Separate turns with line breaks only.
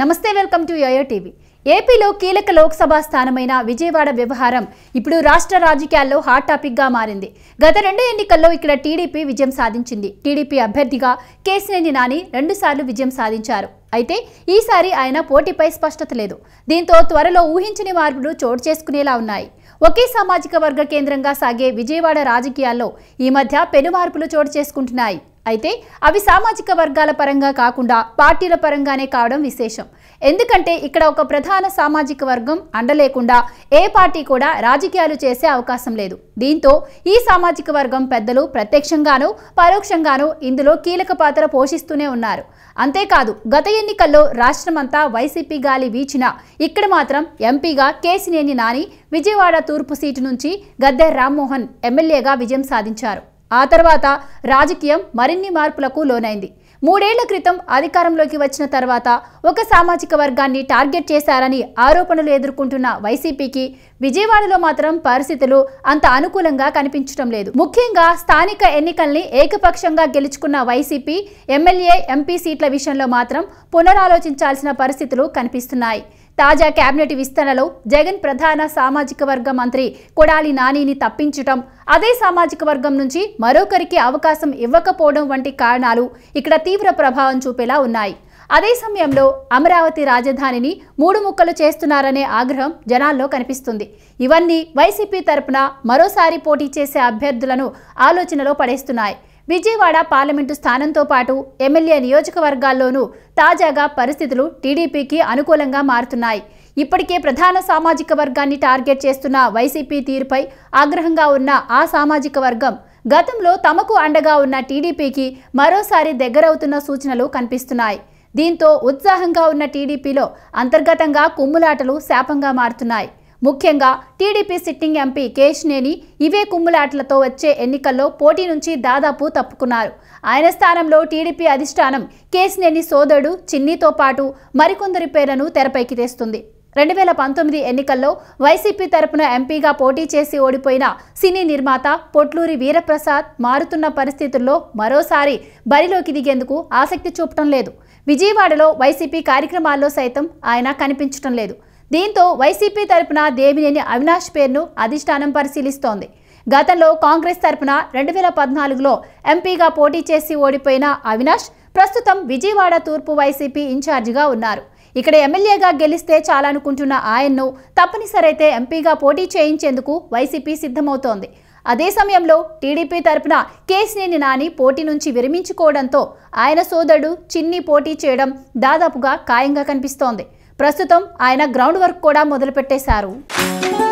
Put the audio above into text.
నమస్తే welcome to yo-yo TV ఏపీలో కీలక లోక్సభ స్థానమైన విజయవాడ వ్యవహారం ఇప్పుడు రాష్ట్ర రాజకీయాల్లో హాట్ టాపిక్గా మారింది గత రెండు ఎన్నికల్లో ఇక్కడ టీడీపీ విజయం సాధించింది టీడీపీ అభ్యర్థిగా కేశినేని నాని రెండుసార్లు విజయం సాధించారు అయితే ఈసారి ఆయన పోటీపై స్పష్టత లేదు దీంతో త్వరలో ఊహించని మార్పులు చోటు చేసుకునేలా ఉన్నాయి ఒకే సామాజిక వర్గ కేంద్రంగా సాగే విజయవాడ రాజకీయాల్లో ఈ మధ్య పెను మార్పులు చోటు చేసుకుంటున్నాయి అయితే అవి సామాజిక వర్గాల పరంగా కాకుండా పార్టీల పరంగానే కావడం విశేషం ఎందుకంటే ఇక్కడ ఒక ప్రధాన సామాజిక వర్గం అండలేకుండా ఏ పార్టీ కూడా రాజకీయాలు చేసే అవకాశం లేదు దీంతో ఈ సామాజిక వర్గం పెద్దలు ప్రత్యక్షంగానూ పరోక్షంగానూ ఇందులో కీలక పాత్ర పోషిస్తూనే ఉన్నారు అంతేకాదు గత ఎన్నికల్లో రాష్ట్రమంతా వైసీపీ గాలి వీచినా ఇక్కడ మాత్రం ఎంపీగా కేసినేని నాని విజయవాడ తూర్పు సీటు నుంచి గద్దె రామ్మోహన్ ఎమ్మెల్యేగా విజయం సాధించారు ఆ తర్వాత రాజకీయం మరిన్ని మార్పులకు లోనైంది మూడేళ్ల క్రితం అధికారంలోకి వచ్చిన తర్వాత ఒక సామాజిక వర్గాన్ని టార్గెట్ చేశారని ఆరోపణలు ఎదుర్కొంటున్న వైసీపీకి విజయవాడలో మాత్రం పరిస్థితులు అంత అనుకూలంగా కనిపించడం లేదు ముఖ్యంగా స్థానిక ఎన్నికల్ని ఏకపక్షంగా గెలుచుకున్న వైసీపీ ఎమ్మెల్యే ఎంపీ సీట్ల విషయంలో మాత్రం పునరాలోచించాల్సిన పరిస్థితులు కనిపిస్తున్నాయి తాజా కేబినెట్ విస్తరణలో జగన్ ప్రధాన సామాజిక వర్గ మంత్రి కొడాలి నానిని తప్పించటం అదే సామాజిక వర్గం నుంచి మరొకరికి అవకాశం ఇవ్వకపోవడం వంటి కారణాలు ఇక్కడ తీవ్ర ప్రభావం చూపేలా ఉన్నాయి అదే సమయంలో అమరావతి రాజధానిని మూడు ముక్కలు చేస్తున్నారనే ఆగ్రహం జనాల్లో కనిపిస్తుంది ఇవన్నీ వైసీపీ తరపున మరోసారి పోటీ చేసే అభ్యర్థులను ఆలోచనలో పడేస్తున్నాయి విజయవాడ పార్లమెంటు స్థానంతో పాటు ఎమ్మెల్యే నియోజకవర్గాల్లోనూ తాజాగా పరిస్థితులు టీడీపీకి అనుకూలంగా మారుతున్నాయి ఇప్పటికే ప్రధాన సామాజిక వర్గాన్ని టార్గెట్ చేస్తున్న వైసీపీ తీరుపై ఆగ్రహంగా ఉన్న ఆ సామాజిక వర్గం గతంలో తమకు అండగా ఉన్న టీడీపీకి మరోసారి దగ్గరవుతున్న సూచనలు కనిపిస్తున్నాయి దీంతో ఉత్సాహంగా ఉన్న టీడీపీలో అంతర్గతంగా కుమ్ములాటలు శాపంగా మారుతున్నాయి ముఖ్యంగా టీడీపీ సిట్టింగ్ ఎంపీ కేశినేని ఇవే కుమ్ములాటలతో వచ్చే ఎన్నికల్లో పోటీ నుంచి దాదాపు తప్పుకున్నారు ఆయన స్థానంలో టీడీపీ అధిష్టానం కేశినేని సోదరుడు చిన్నీతో పాటు మరికొందరి పేర్లను తెరపైకి తెస్తుంది రెండు వేల పంతొమ్మిది ఎన్నికల్లో వైసీపీ తరపున ఎంపీగా పోటీ చేసి ఓడిపోయిన సినీ నిర్మాత పొట్లూరి వీరప్రసాద్ మారుతున్న పరిస్థితుల్లో మరోసారి బరిలోకి దిగేందుకు ఆసక్తి చూపటం లేదు విజయవాడలో వైసీపీ కార్యక్రమాల్లో సైతం ఆయన కనిపించటం లేదు దీంతో వైసీపీ తరపున దేవినేని అవినాష్ పేరును అధిష్టానం పరిశీలిస్తోంది గతంలో కాంగ్రెస్ తరపున రెండు వేల పద్నాలుగులో ఎంపీగా పోటీ చేసి ఓడిపోయిన అవినాష్ ప్రస్తుతం విజయవాడ తూర్పు వైసీపీ ఇన్ఛార్జిగా ఉన్నారు ఇక్కడ ఎమ్మెల్యేగా గెలిస్తే చాలనుకుంటున్న ఆయన్ను తప్పనిసరైతే ఎంపీగా పోటీ చేయించేందుకు వైసీపీ సిద్ధమవుతోంది అదే సమయంలో టీడీపీ తరపున కేసినేని నాని పోటీ నుంచి విరమించుకోవడంతో ఆయన సోదరుడు చిన్ని పోటీ చేయడం దాదాపుగా ఖాయంగా కనిపిస్తోంది ప్రస్తుతం ఆయన గ్రౌండ్ వర్క్ కూడా మొదలుపెట్టేశారు